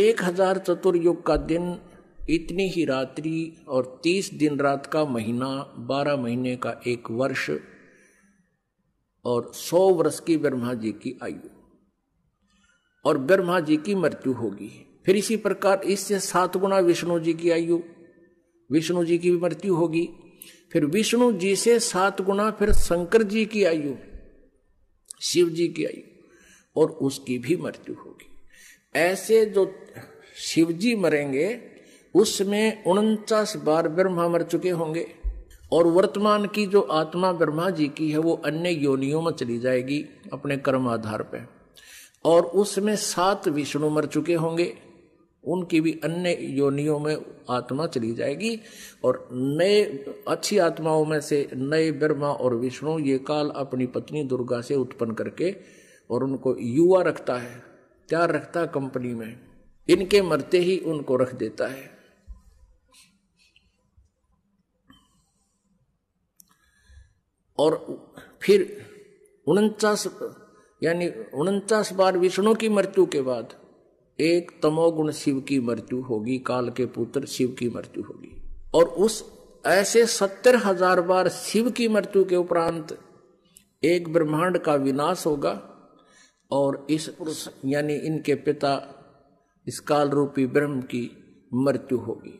एक हजार चतुर्युग का दिन इतनी ही रात्रि और तीस दिन रात का महीना बारह महीने का एक वर्ष और सौ वर्ष की ब्रह्मा जी की आयु और ब्रह्मा जी की मृत्यु होगी फिर इसी प्रकार इससे सात गुना विष्णु जी की आयु विष्णु जी की भी मृत्यु होगी फिर विष्णु जी से सात गुना फिर शंकर जी की आयु शिव जी की आयु और उसकी भी मृत्यु होगी ऐसे जो शिव जी मरेंगे उसमें उनचास बार ब्रह्मा मर चुके होंगे और वर्तमान की जो आत्मा ब्रह्मा जी की है वो अन्य योनियों में चली जाएगी अपने कर्म आधार पर और उसमें सात विष्णु मर चुके होंगे उनकी भी अन्य योनियों में आत्मा चली जाएगी और नए अच्छी आत्माओं में से नए ब्रह्मा और विष्णु ये काल अपनी पत्नी दुर्गा से उत्पन्न करके और उनको युवा रखता है क्या रखता कंपनी में इनके मरते ही उनको रख देता है और फिर उनचास यानी उनचास बार विष्णु की मृत्यु के बाद एक तमोगुण शिव की मृत्यु होगी काल के पुत्र शिव की मृत्यु होगी और उस ऐसे सत्तर हजार बार शिव की मृत्यु के उपरांत एक ब्रह्मांड का विनाश होगा और इस यानी इनके पिता इस काल रूपी ब्रह्म की मृत्यु होगी